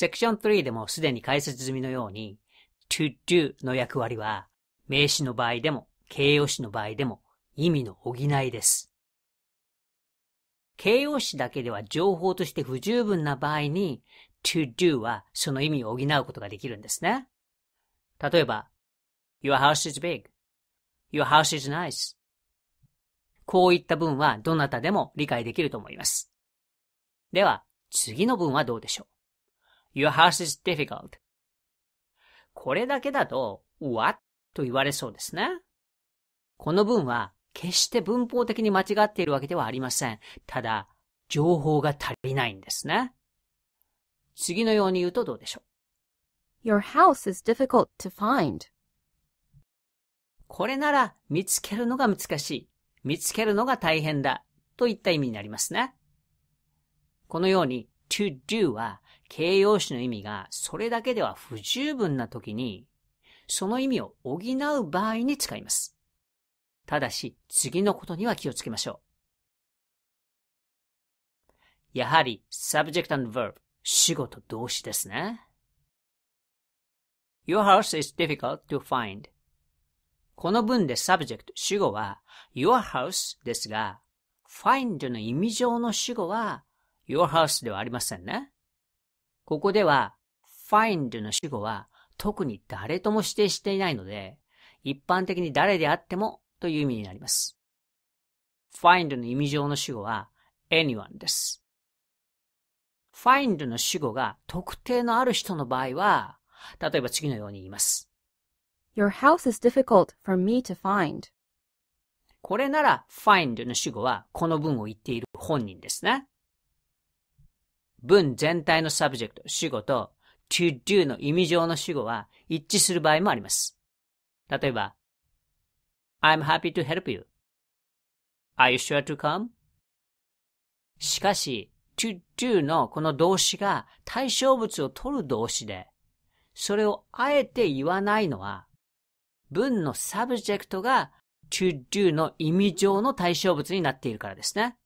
セクション3でもすでに解説済みのように、to do の役割は、名詞の場合でも、形容詞の場合でも、意味の補いです。形容詞だけでは情報として不十分な場合に、to do はその意味を補うことができるんですね。例えば、your house is big, your house is nice. こういった文はどなたでも理解できると思います。では、次の文はどうでしょう Your house is difficult. これだけだと、What? と言われそうですね。この文は、決して文法的に間違っているわけではありません。ただ、情報が足りないんですね。次のように言うとどうでしょう ?Your house is difficult to find. これなら見つけるのが難しい。見つけるのが大変だ。といった意味になりますね。このように to do は形容詞の意味がそれだけでは不十分な時に、その意味を補う場合に使います。ただし、次のことには気をつけましょう。やはり、subject and verb、主語と動詞ですね。Your house is difficult to find. この文で subject、主語は your house ですが、find の意味上の主語は your house ではありませんね。ここでは find の主語は特に誰とも指定していないので、一般的に誰であってもという意味になります。find の意味上の主語は anyone です。find の主語が特定のある人の場合は、例えば次のように言います。Your house is difficult for me to find. これなら find の主語はこの文を言っている本人ですね。文全体のサブジェクト、主語と to do の意味上の主語は一致する場合もあります。例えば、I'm happy to help you.Are you sure to come? しかし、to do のこの動詞が対象物を取る動詞で、それをあえて言わないのは、文のサブジェクトが to do の意味上の対象物になっているからですね。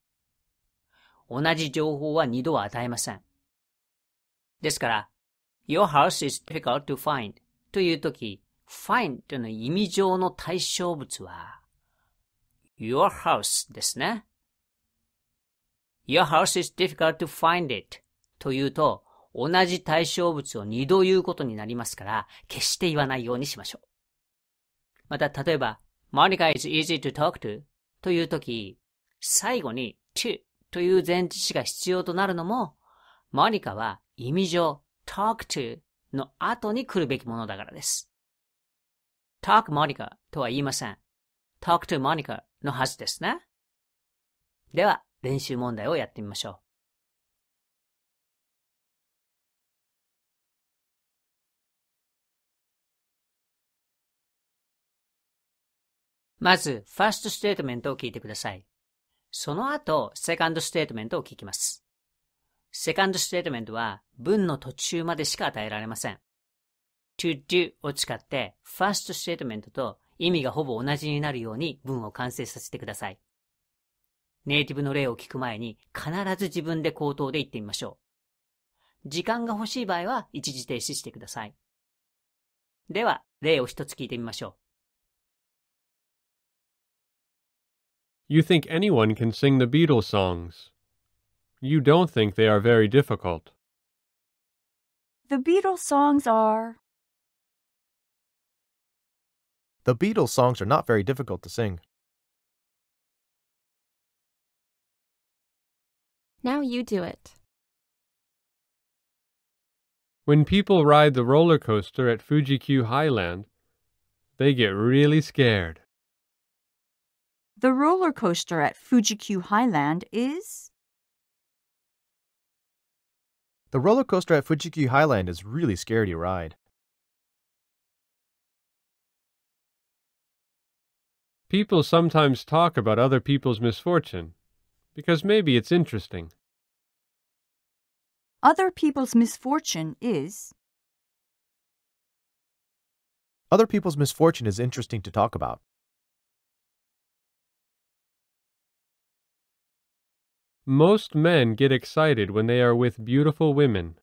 同じ情報は二度は与えません。ですから、Your house is difficult to find というとき、find というの意味上の対象物は、your house ですね。your house is difficult to find it というと、同じ対象物を二度言うことになりますから、決して言わないようにしましょう。また、例えば、Monica is easy to talk to というとき、最後に to という前置詞が必要となるのも、モニカは意味上 talk to の後に来るべきものだからです。talk Monica とは言いません。talk to Monica のはずですね。では、練習問題をやってみましょう。まず、ファーストステートメントを聞いてください。その後、セカンドステートメントを聞きます。セカンドステートメントは文の途中までしか与えられません。to do を使って、ファーストステートメントと意味がほぼ同じになるように文を完成させてください。ネイティブの例を聞く前に必ず自分で口頭で言ってみましょう。時間が欲しい場合は一時停止してください。では、例を一つ聞いてみましょう。You think anyone can sing the Beatles songs. You don't think they are very difficult. The Beatles songs are... The Beatles songs are not very difficult to sing. Now you do it. When people ride the roller coaster at Fuji Q Highland, they get really scared. The roller coaster at Fuji-Q Highland is. The roller coaster at Fuji-Q Highland is really scary to ride. People sometimes talk about other people's misfortune because maybe it's interesting. Other people's misfortune is. Other people's misfortune is interesting to talk about. Most men get excited when they are with beautiful women.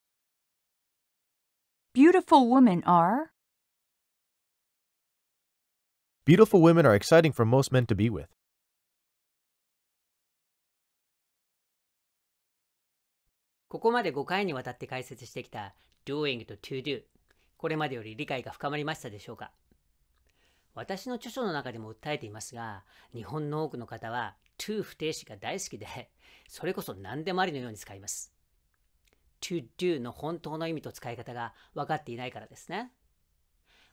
Beautiful women are Beautiful women are exciting for most men to be with. ここまで5回にわたって解説してきた Doing と To Do これまでより理解が深まりましたでしょうか私の著書の中でも訴えていますが日本の多くの方は to 不定詞が大好きで、それこそ何でもありのように使います。to do の本当の意味と使い方が分かっていないからですね。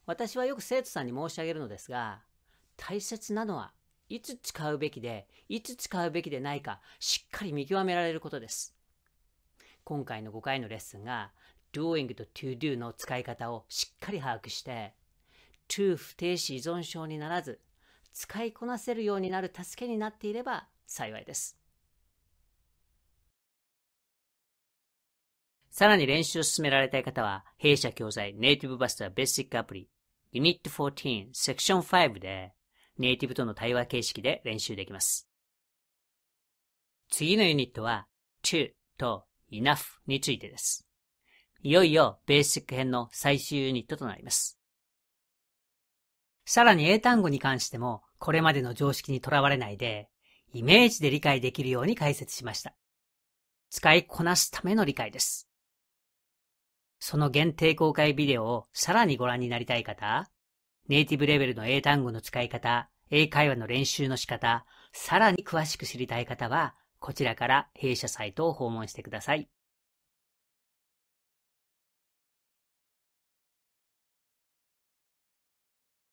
私はよく生徒さんに申し上げるのですが、大切なのはいつ使うべきで、いつ使うべきでないか、しっかり見極められることです。今回の5回のレッスンが、doing と to do の使い方をしっかり把握して、to 不定詞依存症にならず、使いこなせるようになる助けになっていれば幸いです。さらに練習を進められたい方は、弊社教材ネイティブバスターベーシックアプリ Unit 14 Section 5でネイティブとの対話形式で練習できます。次のユニットは to と enough についてです。いよいよベーシック編の最終ユニットとなります。さらに英単語に関してもこれまでの常識にとらわれないで、イメージで理解できるように解説しました。使いこなすための理解です。その限定公開ビデオをさらにご覧になりたい方、ネイティブレベルの英単語の使い方、英会話の練習の仕方、さらに詳しく知りたい方は、こちらから弊社サイトを訪問してください。